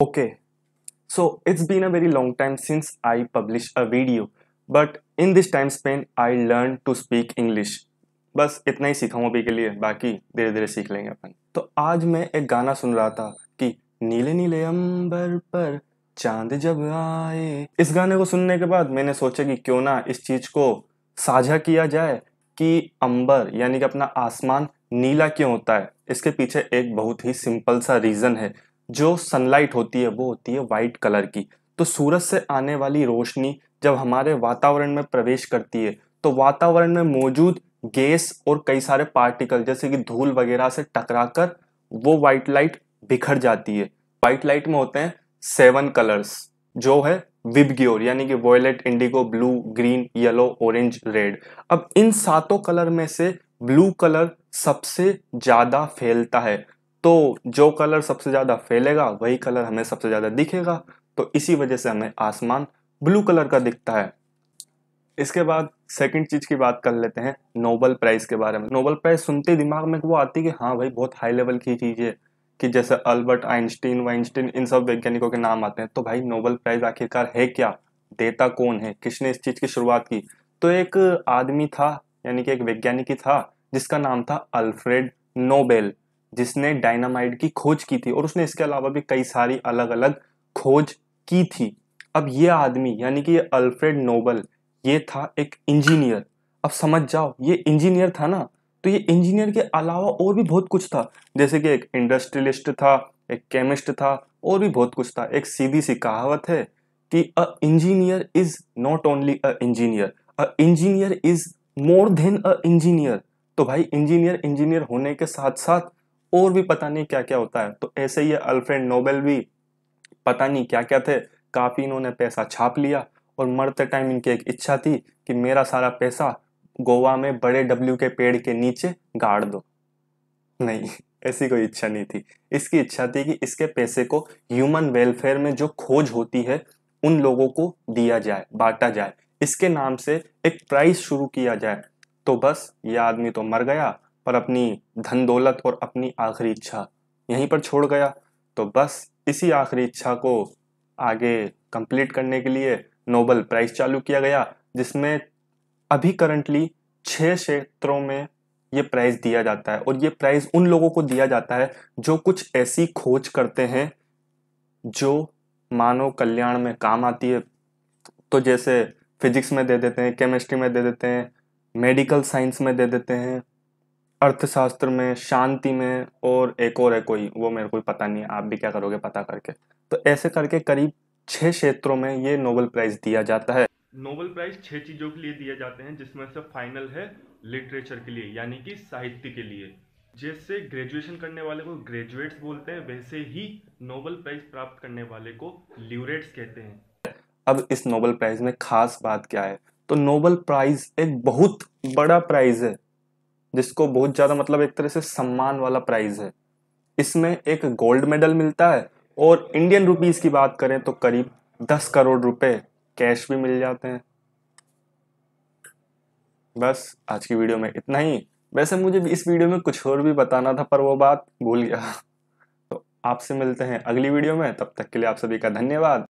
Okay, so it's been a very long time since I published a video, but in this time span I learned to speak English. बस इतना ही सीखा हूँ अभी के लिए बाकी धीरे धीरे सीख लेंगे अपन तो आज मैं एक गाना सुन रहा था कि नीले नीले अंबर पर चांद जब आए इस गाने को सुनने के बाद मैंने सोचा कि क्यों ना इस चीज़ को साझा किया जाए कि अंबर यानी कि अपना आसमान नीला क्यों होता है इसके पीछे एक बहुत ही सिंपल सा रीज़न है जो सनलाइट होती है वो होती है वाइट कलर की तो सूरज से आने वाली रोशनी जब हमारे वातावरण में प्रवेश करती है तो वातावरण में मौजूद गैस और कई सारे पार्टिकल जैसे कि धूल वगैरह से टकराकर वो वाइट लाइट बिखर जाती है वाइट लाइट में होते हैं सेवन कलर्स जो है विबग्योर यानी कि violet indigo blue green yellow orange red अब इन सातों कलर में से ब्लू कलर सबसे ज़्यादा फैलता है तो जो कलर सबसे ज़्यादा फैलेगा वही कलर हमें सबसे ज़्यादा दिखेगा तो इसी वजह से हमें आसमान ब्लू कलर का दिखता है इसके बाद सेकंड चीज़ की बात कर लेते हैं नोबल प्राइज़ के बारे में नोबल प्राइज़ सुनते दिमाग में वो आती है कि हाँ भाई बहुत हाई लेवल की चीज़ है कि जैसे अल्बर्ट आइंस्टीन वाइंस्टीन इन सब वैज्ञानिकों के नाम आते हैं तो भाई नोबल प्राइज़ आखिरकार है क्या देता कौन है किसने इस चीज़ की शुरुआत की तो एक आदमी था यानी कि एक वैज्ञानिक ही था जिसका नाम था अल्फ्रेड नोबेल जिसने डायनामाइट की खोज की थी और उसने इसके अलावा भी कई सारी अलग अलग खोज की थी अब ये आदमी यानी कि ये अल्फ्रेड नोबल ये था एक इंजीनियर अब समझ जाओ ये इंजीनियर था ना तो ये इंजीनियर के अलावा और भी बहुत कुछ था जैसे कि एक इंडस्ट्रियलिस्ट था एक केमिस्ट था और भी बहुत कुछ था एक सीधी सी कहावत है कि a engineer is not only a engineer a engineer is more than a engineer तो भाई इंजीनियर इंजीनियर होने के साथ साथ और भी पता नहीं क्या क्या होता है तो ऐसे ही अल्फ्रेड नोबेल भी पता नहीं क्या क्या थे काफ़ी इन्होंने पैसा छाप लिया और मरते टाइम इनकी एक इच्छा थी कि मेरा सारा पैसा गोवा में बड़े डब्ल्यू के पेड़ के नीचे गाड़ दो नहीं ऐसी कोई इच्छा नहीं थी इसकी इच्छा थी कि इसके पैसे को ह्यूमन वेलफेयर में जो खोज होती है उन लोगों को दिया जाए बांटा जाए इसके नाम से एक प्राइस शुरू किया जाए तो बस ये आदमी तो मर गया और अपनी धन दौलत और अपनी आखिरी इच्छा यहीं पर छोड़ गया तो बस इसी आखिरी इच्छा को आगे कंप्लीट करने के लिए नोबल प्राइज चालू किया गया जिसमें अभी करंटली छः क्षेत्रों में ये प्राइज़ दिया जाता है और ये प्राइज़ उन लोगों को दिया जाता है जो कुछ ऐसी खोज करते हैं जो मानव कल्याण में काम आती है तो जैसे फिजिक्स में दे देते हैं केमिस्ट्री में दे देते हैं मेडिकल साइंस में दे देते हैं अर्थशास्त्र में शांति में और एक और है कोई वो मेरे को पता नहीं है आप भी क्या करोगे पता करके तो ऐसे करके करीब छः क्षेत्रों में ये नोबल प्राइज़ दिया जाता है नोबल प्राइज़ छः चीज़ों के लिए दिए जाते हैं जिसमें से फाइनल है लिटरेचर के लिए यानी कि साहित्य के लिए जैसे ग्रेजुएशन करने वाले को ग्रेजुएट्स बोलते हैं वैसे ही नोबल प्राइज प्राप्त करने वाले को ल्यूरेट्स कहते हैं अब इस नोबल प्राइज में खास बात क्या है तो नोबल प्राइज एक बहुत बड़ा प्राइज है जिसको बहुत ज़्यादा मतलब एक तरह से सम्मान वाला प्राइज है इसमें एक गोल्ड मेडल मिलता है और इंडियन रुपीज़ की बात करें तो करीब दस करोड़ रुपए कैश भी मिल जाते हैं बस आज की वीडियो में इतना ही वैसे मुझे इस वीडियो में कुछ और भी बताना था पर वो बात भूल गया तो आपसे मिलते हैं अगली वीडियो में तब तक के लिए आप सभी का धन्यवाद